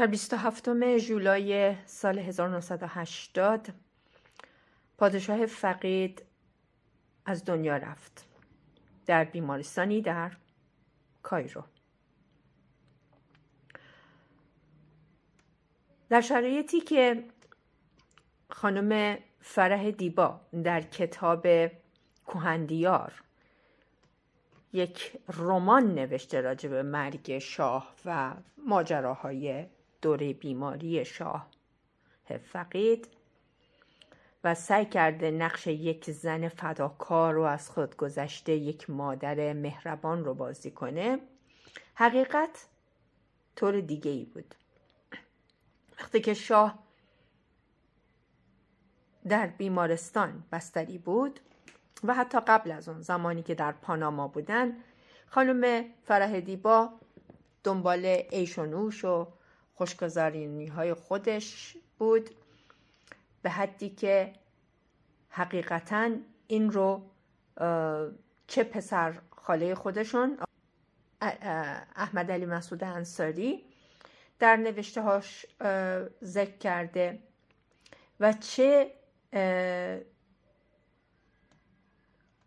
در 27 جولای سال 1980 پادشاه فقید از دنیا رفت در بیمارستانی در کایرو در شرایطی که خانم فرح دیبا در کتاب کوهندیار یک رمان نوشته راجع به مرگ شاه و ماجراهای دوره بیماری شاه فقید و سعی کرده نقش یک زن فداکار و از خود گذشته یک مادر مهربان رو بازی کنه حقیقت طور دیگه ای بود وقتی که شاه در بیمارستان بستری بود و حتی قبل از اون زمانی که در پاناما بودن خانم فرح دیبا دنبال ایش و خوشگذارینی های خودش بود به حدی که حقیقتا این رو چه پسر خاله خودشون احمد علی مسعود انصاری در نوشته هاش ذکر کرده و چه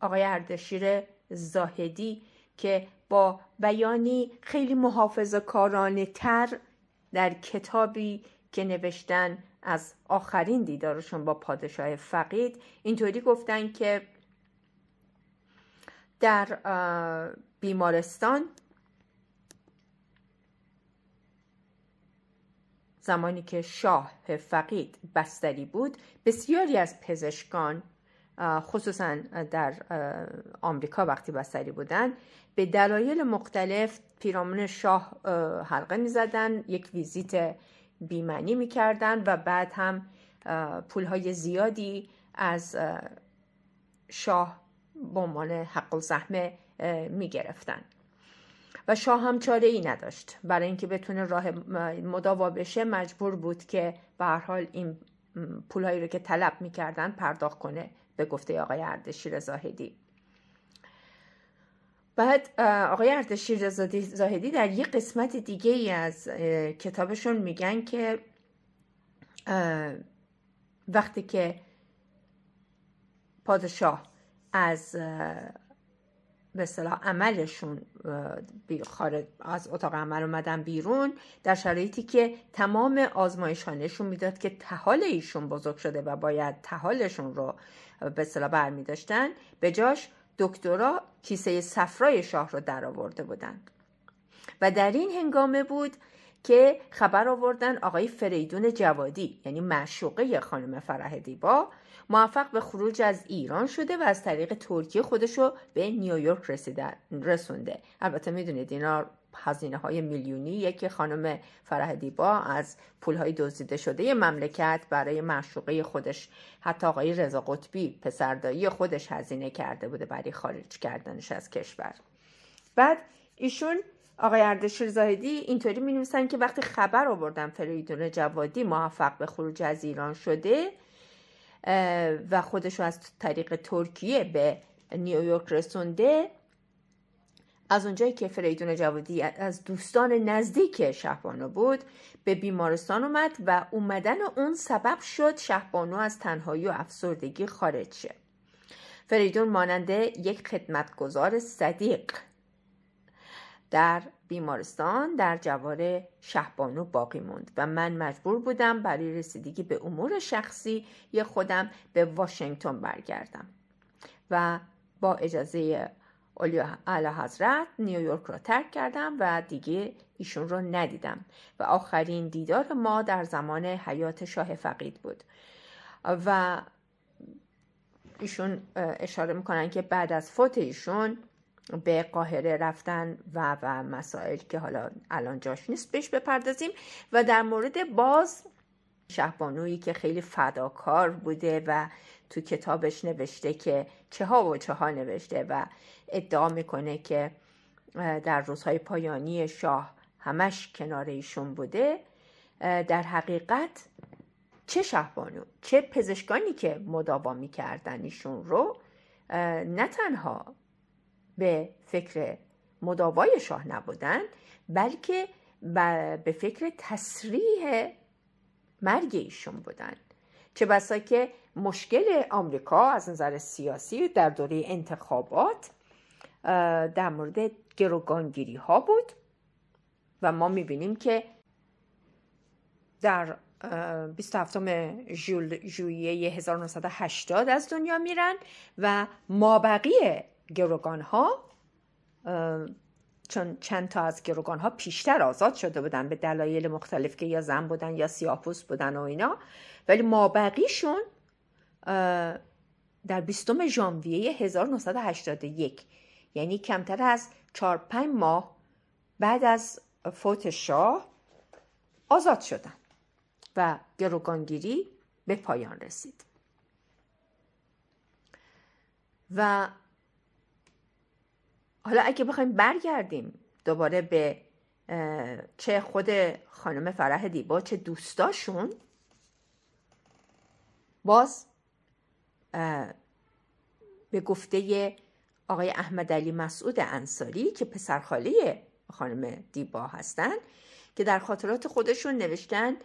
آقای اردشیر زاهدی که با بیانی خیلی محافظه کارانه تر در کتابی که نوشتن از آخرین دیدارشون با پادشاه فقید اینطوری گفتن که در بیمارستان زمانی که شاه فقید بستری بود بسیاری از پزشکان خصوصا در آمریکا وقتی بستری بودن به دلایل مختلف پیرامون شاه حلقه زدن یک ویزیت بیمنی کردن و بعد هم پولهای زیادی از شاه به عنوان حق و زحمه گرفتن و شاه هم چاره ای نداشت برای اینکه بتونه راه مداوا بشه مجبور بود که به هر حال این پولهایی رو که طلب میکردن پرداخت کنه به گفته آقای اردشیر زاهدی بعد آقای اردشیر زاهدی در یه قسمت دیگه ای از کتابشون میگن که وقتی که پادشاه از به صلاح عملشون خارج از اتاق عمل اومدن بیرون در شرایطی که تمام آزمایشانشون میداد که تحال ایشون بزرگ شده و باید تحالشون رو به صلاح برمی به جاش دکترا کیسه صفرای شاه را درآورده بودند و در این هنگامه بود که خبر آوردن آقای فریدون جوادی یعنی معشوقه خانم فرح دیبا موفق به خروج از ایران شده و از طریق ترکیه خودش رو به نیویورک رسیدن رسونده البته میدونید اینا هزینه های میلیونی که خانم فرح دیبا از پول های دزدیده شده مملکت برای معشوقه خودش حتی آقای رضا قطبی پسردایی خودش هزینه کرده بوده برای خارج کردنش از کشور بعد ایشون آقای اردشیر زاهدی اینطوری می که وقتی خبر آوردن فریدون جوادی موفق به خروج از ایران شده و خودش رو از طریق ترکیه به نیویورک رسونده از اونجایی که فریدون جوادی از دوستان نزدیک شهبانو بود به بیمارستان اومد و اومدن اون سبب شد شهبانو از تنهایی و افسردگی خارج شه فریدون ماننده یک خدمتگزار صدیق در بیمارستان در جوار شهبانو باقی موند و من مجبور بودم برای رسیدگی به امور شخصی یه خودم به واشنگتن برگردم و با اجازه اعلی حضرت نیویورک را ترک کردم و دیگه ایشون را ندیدم و آخرین دیدار ما در زمان حیات شاه فقید بود و ایشون اشاره میکنن که بعد از فوت ایشون به قاهره رفتن و و مسائل که حالا الان جاش نیست بهش بپردازیم و در مورد باز شهبانویی که خیلی فداکار بوده و تو کتابش نوشته که چه ها و چه ها نوشته و ادعا میکنه که در روزهای پایانی شاه همش کنار ایشون بوده در حقیقت چه شهبانو چه پزشکانی که مداوا میکردن ایشون رو نه تنها به فکر مداوای شاه نبودن بلکه به فکر تصریح مرگ ایشون بودند چه بسا که مشکل آمریکا از نظر سیاسی در دوره انتخابات در مورد گروگانگیری ها بود و ما میبینیم که در 27 ژوئیه 1980 از دنیا میرن و مابقی گروگان ها چون چند تا از گروگان ها پیشتر آزاد شده بودن به دلایل مختلف که یا زن بودن یا سیاپوس بودن و اینا ولی بقیشون در 20 ژانویه 1981 یعنی کمتر از 4 5 ماه بعد از فوت شاه آزاد شدن و گروگانگیری به پایان رسید و حالا اگه بخوایم برگردیم دوباره به چه خود خانم فرح دیبا چه دوستاشون باز به گفته آقای احمد علی مسعود انصاری که پسرخاله خانم دیبا هستند که در خاطرات خودشون نوشتن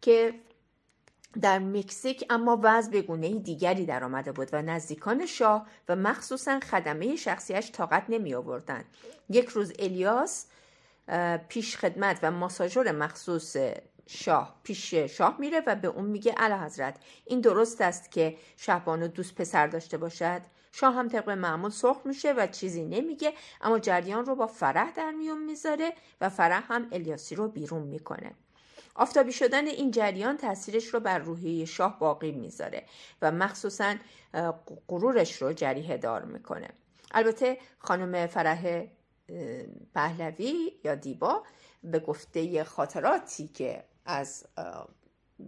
که در مکزیک اما وضع به گونه دیگری در آمده بود و نزدیکان شاه و مخصوصا خدمه شخصیش طاقت نمی آوردن. یک روز الیاس پیش خدمت و ماساژور مخصوص شاه پیش شاه میره و به اون میگه اعلی حضرت این درست است که شهبانو دوست پسر داشته باشد شاه هم طبق معمول سرخ میشه و چیزی نمیگه اما جریان رو با فرح در میون میذاره و فرح هم الیاسی رو بیرون میکنه آفتابی شدن این جریان تاثیرش رو بر روحیه شاه باقی میذاره و مخصوصا غرورش رو جریه دار میکنه البته خانم فرح پهلوی یا دیبا به گفته خاطراتی که از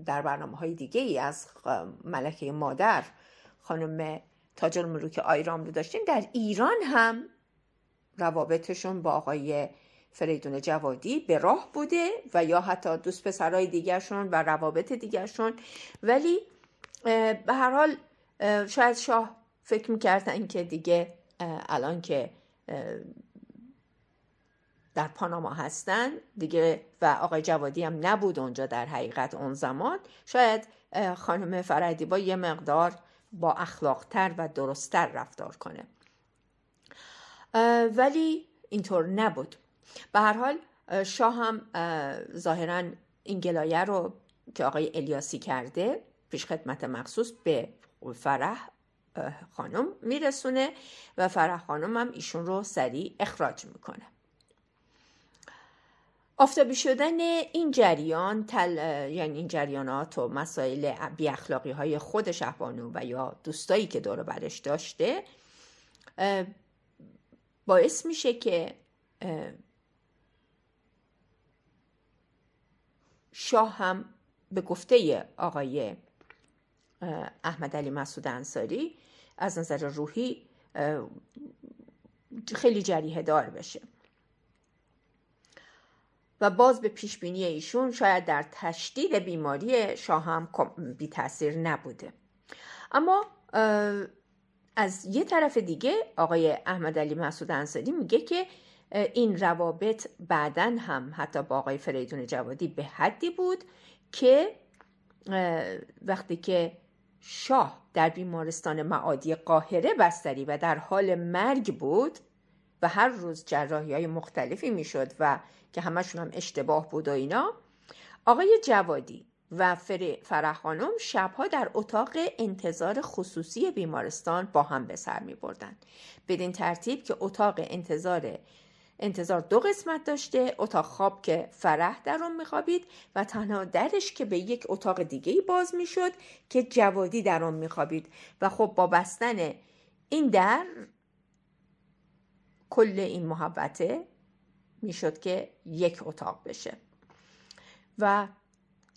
در برنامه های دیگه ای از ملکه مادر خانم تاجر ملوک آیرام رو داشتیم در ایران هم روابطشون با آقای فریدون جوادی به راه بوده و یا حتی دوست پسرای دیگرشون و روابط دیگرشون ولی به هر حال شاید شاه فکر میکردن که دیگه الان که در پاناما هستن دیگه و آقای جوادی هم نبود اونجا در حقیقت اون زمان شاید خانم فردی با یه مقدار با اخلاقتر و درستتر رفتار کنه ولی اینطور نبود به هر حال شاه هم ظاهرا این گلایه رو که آقای الیاسی کرده پیش خدمت مخصوص به فرح خانم میرسونه و فرح خانم هم ایشون رو سریع اخراج میکنه آفتابی شدن این جریان تل، یعنی این جریانات و مسائل بی اخلاقی های خود شهبانو و یا دوستایی که دور برش داشته باعث میشه که شاه هم به گفته آقای احمد علی مسعود انصاری از نظر روحی خیلی جریه دار بشه و باز به پیشبینی ایشون شاید در تشدید بیماری شاه هم بی تاثیر نبوده اما از یه طرف دیگه آقای احمد علی مسعود انصاری میگه که این روابط بعدا هم حتی با آقای فریدون جوادی به حدی بود که وقتی که شاه در بیمارستان معادی قاهره بستری و در حال مرگ بود و هر روز جراحی های مختلفی میشد و که همشون هم اشتباه بود و اینا آقای جوادی و فرح خانم شبها در اتاق انتظار خصوصی بیمارستان با هم به سر می بردن. بدین ترتیب که اتاق انتظار انتظار دو قسمت داشته اتاق خواب که فرح در آن میخوابید و تنها درش که به یک اتاق دیگه باز میشد که جوادی در آن میخوابید و خب با بستن این در کل این محبته میشد که یک اتاق بشه و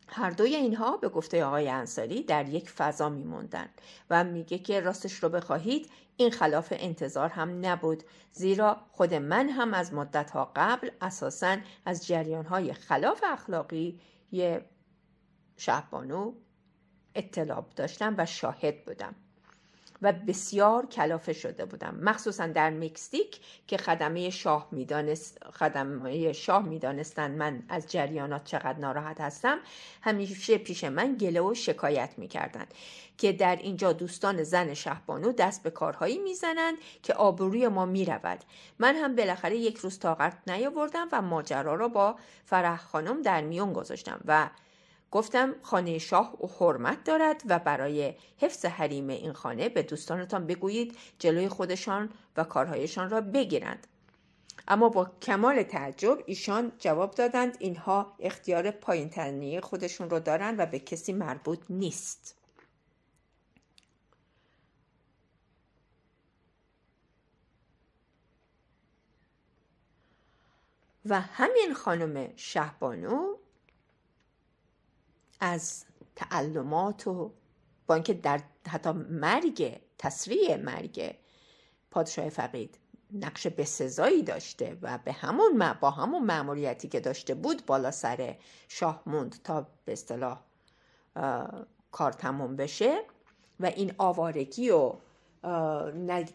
هر دوی اینها به گفته آقای انصاری در یک فضا میموندند و میگه که راستش رو بخواهید این خلاف انتظار هم نبود زیرا خود من هم از مدت ها قبل اساسا از جریان های خلاف اخلاقی شهبانو اطلاع داشتم و شاهد بودم و بسیار کلافه شده بودم مخصوصا در مکزیک که خدمه شاه میدانست خدمه شاه میدانستند من از جریانات چقدر ناراحت هستم همیشه پیش من گله و شکایت میکردند که در اینجا دوستان زن شهبانو دست به کارهایی میزنند که آبروی ما میرود من هم بالاخره یک روز تاقت نیاوردم و ماجرا را با فرح خانم در میون گذاشتم و گفتم خانه شاه و حرمت دارد و برای حفظ حریم این خانه به دوستانتان بگویید جلوی خودشان و کارهایشان را بگیرند اما با کمال تعجب ایشان جواب دادند اینها اختیار پایین خودشون را دارند و به کسی مربوط نیست و همین خانم شهبانو از تعلمات و با اینکه در حتی مرگ تصویر مرگ پادشاه فقید نقش بسزایی داشته و به همون با همون معمولیتی که داشته بود بالا سر شاه موند تا به اصطلاح کار تموم بشه و این آوارگی و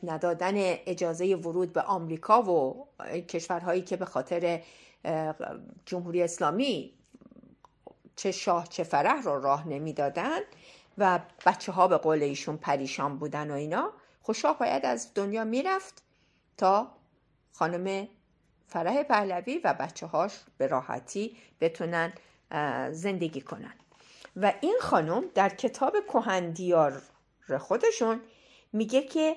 ندادن اجازه ورود به آمریکا و کشورهایی که به خاطر جمهوری اسلامی چه شاه چه فرح رو راه نمیدادند و بچه ها به قول ایشون پریشان بودن و اینا خوشا خب باید از دنیا میرفت تا خانم فرح پهلوی و بچه هاش به راحتی بتونن زندگی کنن و این خانم در کتاب کهندیار خودشون میگه که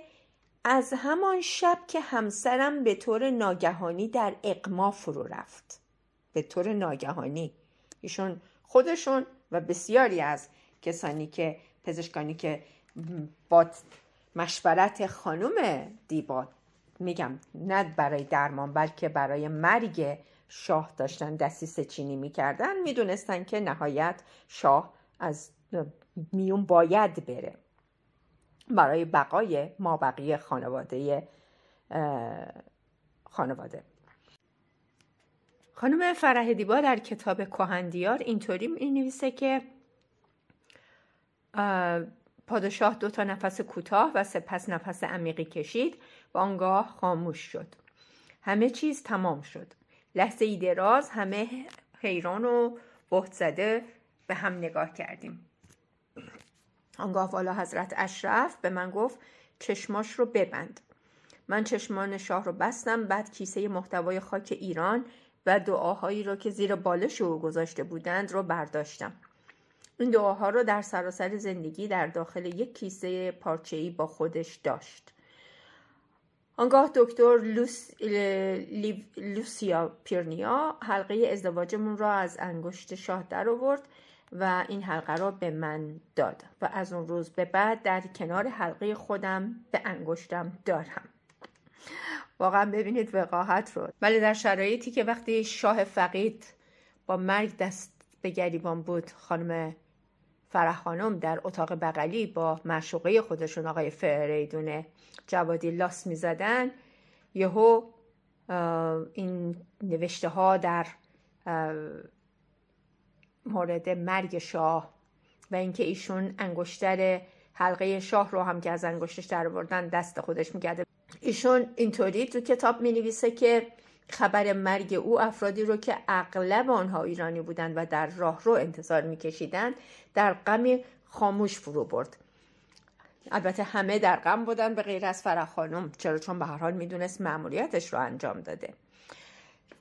از همان شب که همسرم به طور ناگهانی در اقما فرو رفت به طور ناگهانی ایشون خودشون و بسیاری از کسانی که پزشکانی که با مشورت خانم دیبا میگم نه برای درمان بلکه برای مرگ شاه داشتن دستیسه چینی میکردن میدونستن که نهایت شاه از میون باید بره برای بقای ما بقیه خانواده خانواده خانم فرح دیبا در کتاب کهندیار اینطوری می نویسه که پادشاه دو تا نفس کوتاه و سپس نفس عمیقی کشید و آنگاه خاموش شد همه چیز تمام شد لحظه ای دراز همه حیران و بهت زده به هم نگاه کردیم آنگاه والا حضرت اشرف به من گفت چشماش رو ببند من چشمان شاه رو بستم بعد کیسه محتوای خاک ایران و دعاهایی را که زیر بالش او گذاشته بودند را برداشتم این دعاها را در سراسر زندگی در داخل یک کیسه پارچه‌ای با خودش داشت آنگاه دکتر لوس... لوسیا پیرنیا حلقه ازدواجمون را از انگشت شاه در آورد و این حلقه را به من داد و از اون روز به بعد در کنار حلقه خودم به انگشتم دارم واقعا ببینید وقاحت رو ولی در شرایطی که وقتی شاه فقید با مرگ دست به گریبان بود خانم فرح خانم در اتاق بغلی با معشوقه خودشون آقای فریدون جوادی لاس زدن یهو این نوشته ها در مورد مرگ شاه و اینکه ایشون انگشتر حلقه شاه رو هم که از انگشتش در دست خودش میکرده ایشون اینطوری تو کتاب می نویسه که خبر مرگ او افرادی رو که اغلب آنها ایرانی بودند و در راه رو انتظار میکشیدند در غم خاموش فرو برد البته همه در غم بودن به غیر از فرح خانم چرا چون به هر حال میدونست ماموریتش رو انجام داده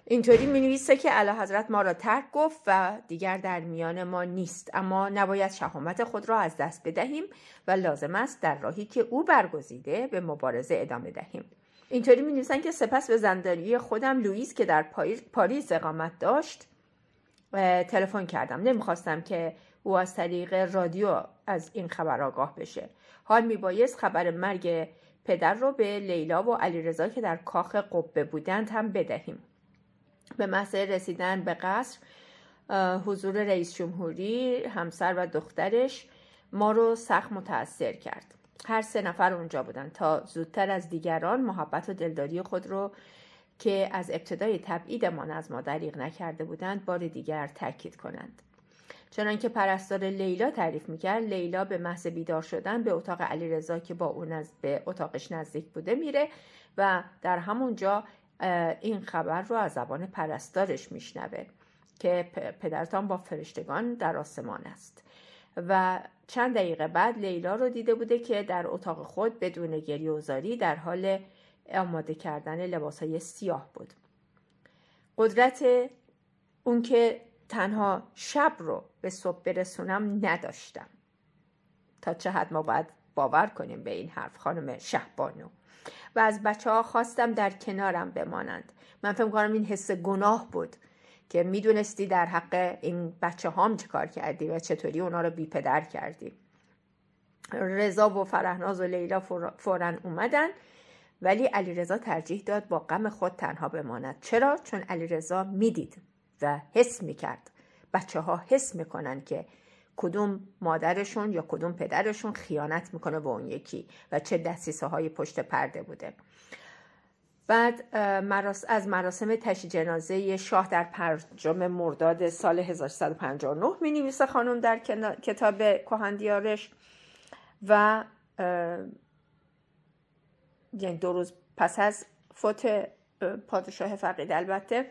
اینطوری نویسه که علا حضرت ما را ترک گفت و دیگر در میان ما نیست اما نباید شهامت خود را از دست بدهیم و لازم است در راهی که او برگزیده به مبارزه ادامه دهیم اینطوری می نویسن که سپس به زندانی خودم لوئیس که در پاریس اقامت داشت تلفن کردم نمیخواستم که او از طریق رادیو از این خبر آگاه بشه حال میبایست خبر مرگ پدر رو به لیلا و علیرضا که در کاخ قبه بودند هم بدهیم به محض رسیدن به قصر حضور رئیس جمهوری همسر و دخترش ما رو سخت متاثر کرد هر سه نفر اونجا بودن تا زودتر از دیگران محبت و دلداری خود رو که از ابتدای تبعیدمان از ما دریغ نکرده بودند بار دیگر تاکید کنند چنانکه پرستار لیلا تعریف میکرد لیلا به محض بیدار شدن به اتاق علیرضا که با اون نزد به اتاقش نزدیک بوده میره و در همونجا این خبر رو از زبان پرستارش میشنوه که پدرتان با فرشتگان در آسمان است و چند دقیقه بعد لیلا رو دیده بوده که در اتاق خود بدون گریه و زاری در حال آماده کردن لباس های سیاه بود قدرت اون که تنها شب رو به صبح برسونم نداشتم تا چه حد ما باید باور کنیم به این حرف خانم شهبانو و از بچه ها خواستم در کنارم بمانند من فکر کنم این حس گناه بود که میدونستی در حق این بچه هام چه کار کردی و چطوری اونا رو بی پدر کردی رضا و فرهناز و لیلا فورا اومدن ولی علیرضا ترجیح داد با غم خود تنها بماند چرا چون علیرضا میدید و حس میکرد بچه ها حس میکنن که کدوم مادرشون یا کدوم پدرشون خیانت میکنه به اون یکی و چه دستیسه های پشت پرده بوده بعد از مراسم تشی جنازه شاه در پرجم مرداد سال 1359 می نویسه خانم در کتاب کهندیارش و یعنی دو روز پس از فوت پادشاه فقید البته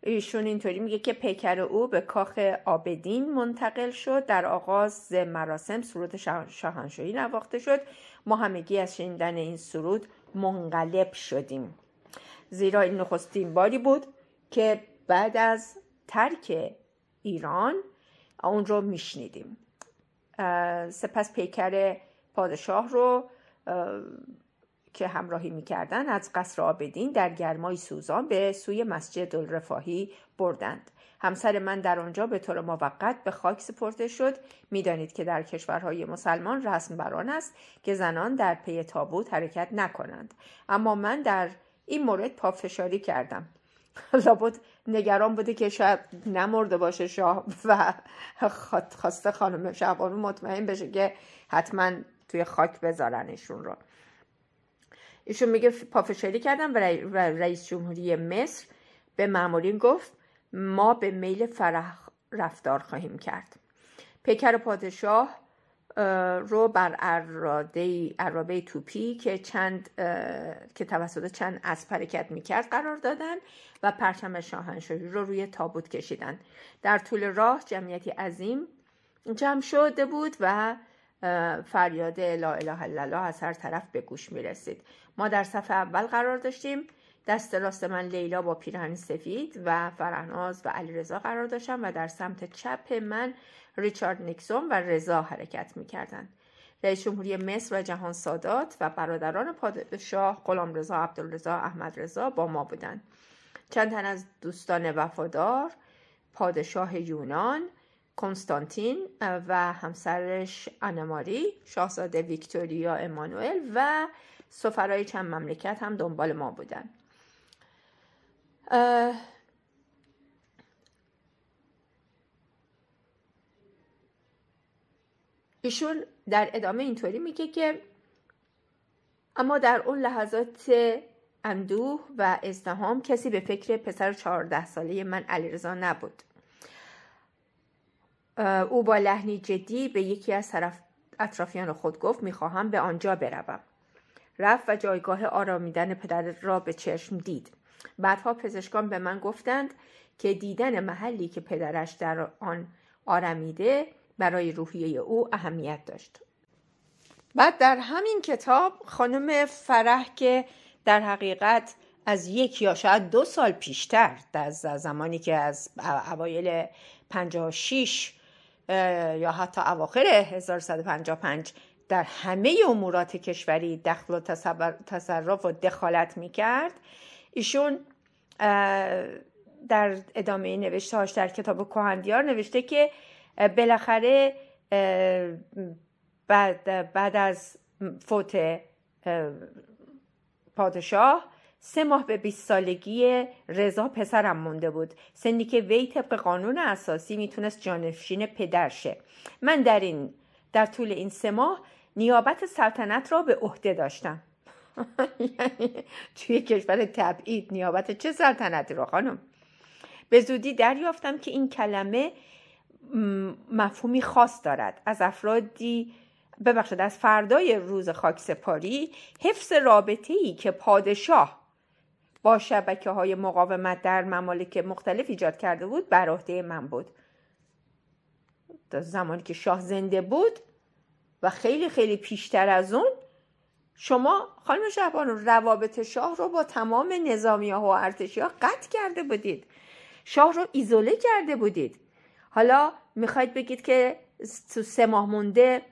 ایشون اینطوری میگه که پیکر او به کاخ آبدین منتقل شد در آغاز مراسم سرود شاهنشاهی نواخته شد ما همگی از شنیدن این سرود منقلب شدیم زیرا این نخستین باری بود که بعد از ترک ایران اون رو میشنیدیم سپس پیکر پادشاه رو که همراهی میکردند از قصر آبدین در گرمای سوزان به سوی مسجد الرفاهی بردند همسر من در آنجا به طور موقت به خاک سپرده شد میدانید که در کشورهای مسلمان رسم بر آن است که زنان در پی تابوت حرکت نکنند اما من در این مورد پافشاری کردم لابد نگران بوده که شاید نمرده باشه شاه و خواسته خانم شهبانو مطمئن بشه که حتما توی خاک بذارنشون رو ایشون میگه پافشاری کردم و رئیس جمهوری مصر به مامورین گفت ما به میل فرح رفتار خواهیم کرد پیکر پادشاه رو بر عرابه توپی که چند که توسط چند از حرکت میکرد قرار دادن و پرچم شاهنشاهی رو روی تابوت کشیدن در طول راه جمعیتی عظیم جمع شده بود و فریاد لا اله الا الله از هر طرف به گوش می رسید ما در صفحه اول قرار داشتیم دست راست من لیلا با پیرهن سفید و فرهناز و رضا قرار داشتم و در سمت چپ من ریچارد نیکسون و رضا حرکت می کردن. رئیس جمهوری مصر و جهان سادات و برادران پادشاه غلام رضا عبدالرضا احمد رضا با ما بودند چند تن از دوستان وفادار پادشاه یونان کنستانتین و همسرش آنماری شاهزاده ویکتوریا امانوئل و سفرای چند مملکت هم دنبال ما بودن ایشون در ادامه اینطوری میگه که اما در اون لحظات اندوه و ازدهام کسی به فکر پسر چهارده ساله من علیرضا نبود او با لحنی جدی به یکی از طرف اطرافیان خود گفت میخواهم به آنجا بروم رفت و جایگاه آرامیدن پدر را به چشم دید بعدها پزشکان به من گفتند که دیدن محلی که پدرش در آن آرمیده برای روحیه او اهمیت داشت بعد در همین کتاب خانم فرح که در حقیقت از یک یا شاید دو سال پیشتر در زمانی که از اوایل 56 یا حتی اواخر 1155 در همه امورات کشوری دخل و تصرف و دخالت میکرد ایشون در ادامه نوشته هاش در کتاب کوهندیار نوشته که بالاخره بعد از فوت پادشاه سه ماه به بیست سالگی رضا پسرم مونده بود سنی که وی طبق قانون اساسی میتونست جانشین پدر شه من در این در طول این سه ماه نیابت سلطنت را به عهده داشتم توی کشور تبعید نیابت چه سلطنتی رو خانم به زودی دریافتم که این کلمه مفهومی خاص دارد از افرادی ببخشید از فردای روز خاکسپاری حفظ رابطه ای که پادشاه شبکه های مقاومت در ممالک مختلف ایجاد کرده بود بر عهده من بود تا زمانی که شاه زنده بود و خیلی خیلی پیشتر از اون شما خانم شهبانو روابط شاه رو با تمام نظامی ها و ارتشی ها قطع کرده بودید شاه رو ایزوله کرده بودید حالا میخواید بگید که تو سه ماه مونده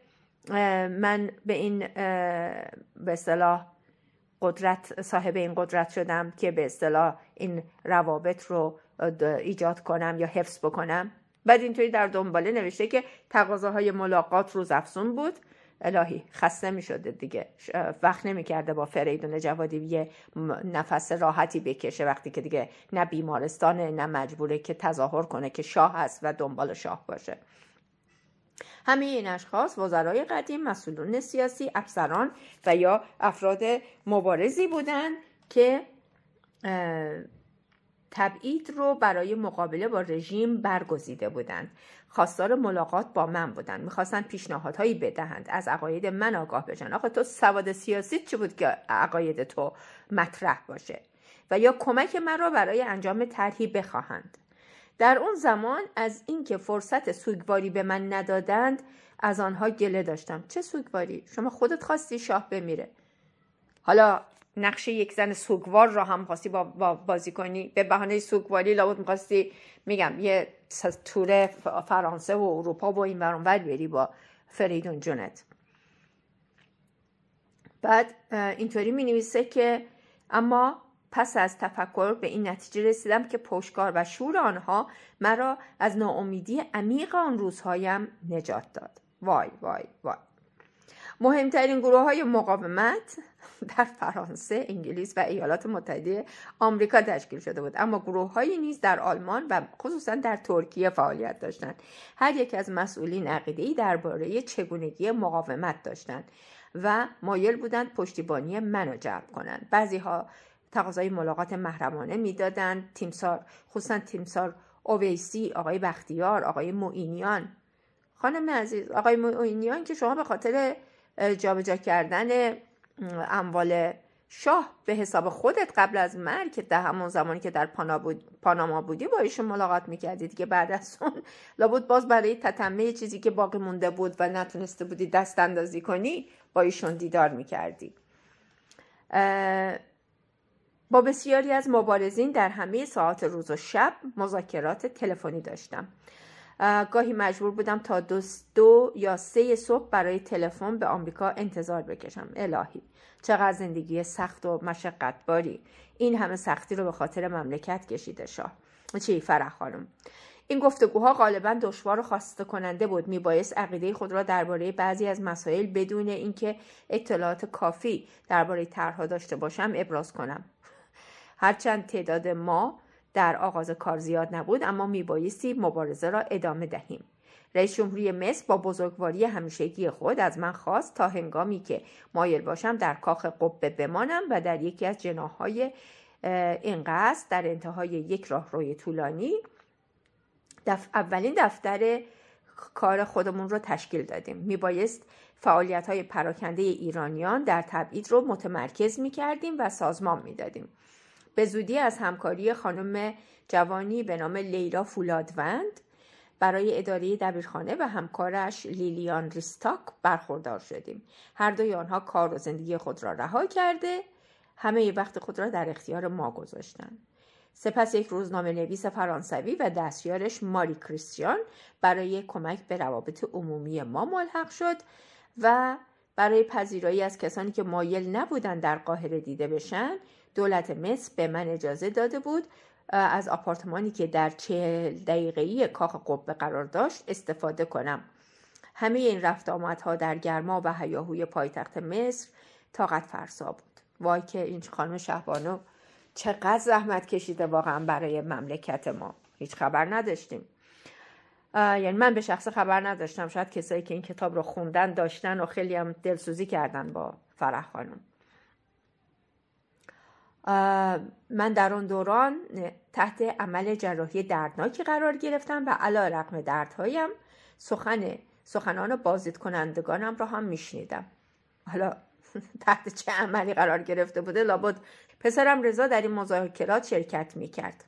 من به این به قدرت صاحب این قدرت شدم که به اصطلاح این روابط رو ایجاد کنم یا حفظ بکنم بعد اینطوری در دنباله نوشته که تقاضاهای ملاقات روز افزون بود الهی خسته می شده دیگه وقت نمی کرده با فریدون جوادی یه نفس راحتی بکشه وقتی که دیگه نه بیمارستانه نه مجبوره که تظاهر کنه که شاه هست و دنبال شاه باشه همه این اشخاص وزرای قدیم مسئولون سیاسی افسران و یا افراد مبارزی بودند که تبعید رو برای مقابله با رژیم برگزیده بودند خواستار ملاقات با من بودند میخواستن پیشنهادهایی بدهند از عقاید من آگاه بشن آخه تو سواد سیاسی چی بود که عقاید تو مطرح باشه و یا کمک من برای انجام طرحی بخواهند در اون زمان از اینکه فرصت سوگواری به من ندادند از آنها گله داشتم چه سوگواری شما خودت خواستی شاه بمیره حالا نقش یک زن سوگوار را هم خواستی با, بازی کنی به بهانه سوگواری لابد میخواستی میگم یه تور فرانسه و اروپا و این ورانور بری با فریدون جونت بعد اینطوری می نویسه که اما پس از تفکر به این نتیجه رسیدم که پشکار و شور آنها مرا از ناامیدی عمیق آن روزهایم نجات داد وای وای وای مهمترین گروه های مقاومت در فرانسه، انگلیس و ایالات متحده آمریکا تشکیل شده بود اما گروه های نیز در آلمان و خصوصا در ترکیه فعالیت داشتند هر یک از مسئولین ای درباره چگونگی مقاومت داشتند و مایل بودند پشتیبانی منو جلب کنند بعضی ها تقاضای ملاقات محرمانه میدادند تیمسار خصوصا تیمسار اویسی آقای بختیار آقای موئینیان خانم عزیز آقای معینیان که شما به خاطر جابجا کردن اموال شاه به حساب خودت قبل از مرگ در همون زمانی که در بود، پاناما بودی با ایشون ملاقات میکردید دیگه بعد از اون لابد باز برای تتمه چیزی که باقی مونده بود و نتونسته بودی دست اندازی کنی با ایشون دیدار میکردی با بسیاری از مبارزین در همه ساعات روز و شب مذاکرات تلفنی داشتم گاهی مجبور بودم تا دو, دو یا سه صبح برای تلفن به آمریکا انتظار بکشم الهی چقدر زندگی سخت و باری این همه سختی رو به خاطر مملکت کشیده شاه چی فرح خانم این گفتگوها غالبا دشوار و خواسته کننده بود میبایست عقیده خود را درباره بعضی از مسائل بدون اینکه اطلاعات کافی درباره طرحها داشته باشم ابراز کنم هرچند تعداد ما در آغاز کار زیاد نبود اما میبایستی مبارزه را ادامه دهیم رئیس جمهوری مصر با بزرگواری همیشگی خود از من خواست تا هنگامی که مایل باشم در کاخ قبه بمانم و در یکی از جناهای این قصد در انتهای یک راه روی طولانی دف... اولین دفتر کار خودمون رو تشکیل دادیم میبایست فعالیت های پراکنده ایرانیان در تبعید رو متمرکز میکردیم و سازمان میدادیم به زودی از همکاری خانم جوانی به نام لیلا فولادوند برای اداره دبیرخانه و همکارش لیلیان ریستاک برخوردار شدیم هر دوی آنها کار و زندگی خود را رها کرده همه وقت خود را در اختیار ما گذاشتند سپس یک روزنامه نویس فرانسوی و دستیارش ماری کریستیان برای کمک به روابط عمومی ما ملحق شد و برای پذیرایی از کسانی که مایل نبودند در قاهره دیده بشن دولت مصر به من اجازه داده بود از آپارتمانی که در چهل ای کاخ قبه قرار داشت استفاده کنم همه این رفت آمدها در گرما و هیاهوی پایتخت مصر طاقت فرسا بود وای که این خانم شهبانو چقدر زحمت کشیده واقعا برای مملکت ما هیچ خبر نداشتیم یعنی من به شخص خبر نداشتم شاید کسایی که این کتاب رو خوندن داشتن و خیلی هم دلسوزی کردن با فرح خانم من در اون دوران تحت عمل جراحی دردناکی قرار گرفتم و علا رقم دردهایم سخن سخنان بازدید کنندگانم را هم میشنیدم حالا تحت چه عملی قرار گرفته بوده لابد پسرم رضا در این مذاکرات شرکت میکرد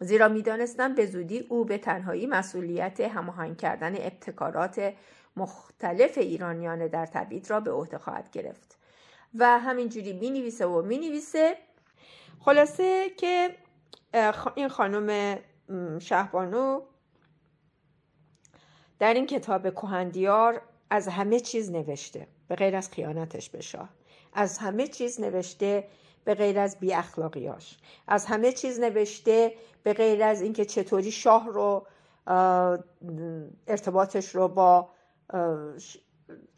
زیرا میدانستم به زودی او به تنهایی مسئولیت هماهنگ کردن ابتکارات مختلف ایرانیان در تبعید را به عهده خواهد گرفت و همینجوری مینویسه و مینویسه خلاصه که این خانم شهبانو در این کتاب کهندیار از همه چیز نوشته به غیر از خیانتش به شاه از همه چیز نوشته به غیر از بی اخلاقیاش از همه چیز نوشته به غیر از اینکه چطوری شاه رو ارتباطش رو با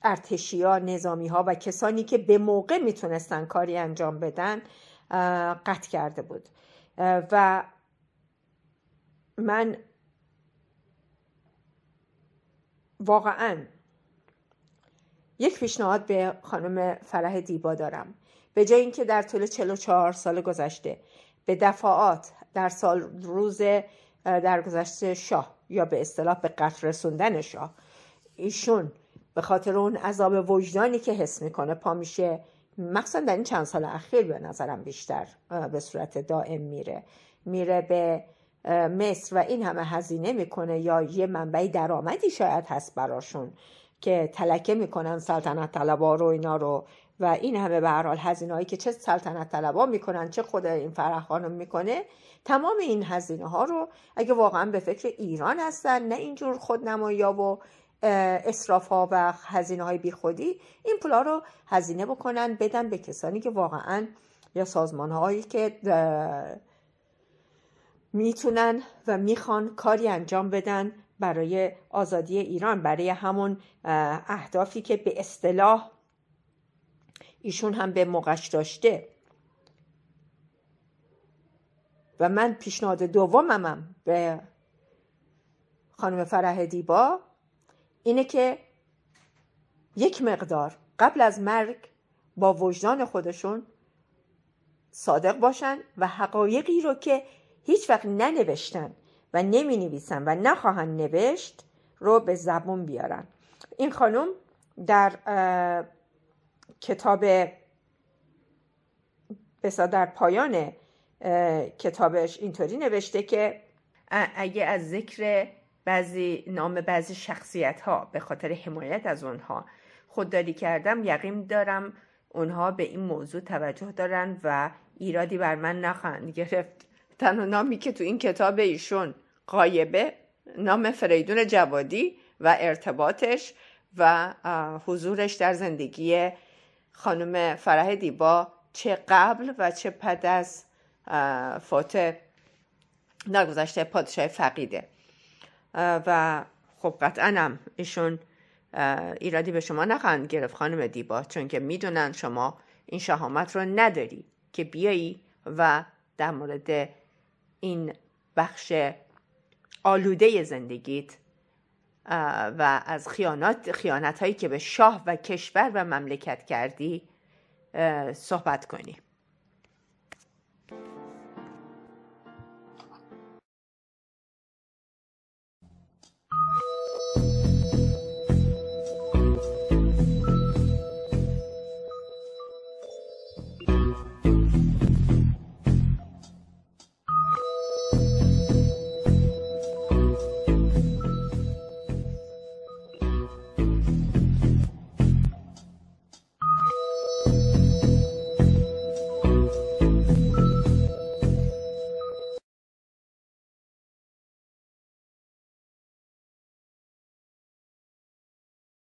ارتشی ها نظامی ها و کسانی که به موقع میتونستن کاری انجام بدن قطع کرده بود و من واقعا یک پیشنهاد به خانم فرح دیبا دارم به جای اینکه در طول 44 سال گذشته به دفعات در سال روز در گذشته شاه یا به اصطلاح به قتل رسوندن شاه ایشون به خاطر اون عذاب وجدانی که حس میکنه پا میشه مخصوصا در این چند سال اخیر به نظرم بیشتر به صورت دائم میره میره به مصر و این همه هزینه میکنه یا یه منبع درآمدی شاید هست براشون که تلکه میکنن سلطنت طلبا رو اینا رو و این همه به هر حال که چه سلطنت طلبا میکنن چه خود این فرح خانم میکنه تمام این هزینه ها رو اگه واقعا به فکر ایران هستن نه اینجور خودنمایی و اصراف ها و هزینه های بیخودی این پولا رو هزینه بکنن بدن به کسانی که واقعا یا سازمان هایی که میتونن و میخوان کاری انجام بدن برای آزادی ایران برای همون اهدافی که به اصطلاح ایشون هم به مقش داشته و من پیشنهاد دوممم به خانم فرح دیبا اینه که یک مقدار قبل از مرگ با وجدان خودشون صادق باشن و حقایقی رو که هیچ وقت ننوشتن و نمی نویسن و نخواهند نوشت رو به زبون بیارن این خانم در کتاب بسا در پایان کتابش اینطوری نوشته که اگه از ذکر بعضی نام بعضی شخصیت ها به خاطر حمایت از اونها خودداری کردم یقین دارم اونها به این موضوع توجه دارن و ایرادی بر من نخواهند گرفت تنها نامی که تو این کتاب ایشون قایبه نام فریدون جوادی و ارتباطش و حضورش در زندگی خانم فرح دیبا چه قبل و چه پد از فوت نگذشته پادشاه فقیده و خب قطعا هم ایشون ایرادی به شما نخواهند گرفت خانم دیبا چون که میدونن شما این شهامت رو نداری که بیایی و در مورد این بخش آلوده زندگیت و از خیانات خیانت هایی که به شاه و کشور و مملکت کردی صحبت کنی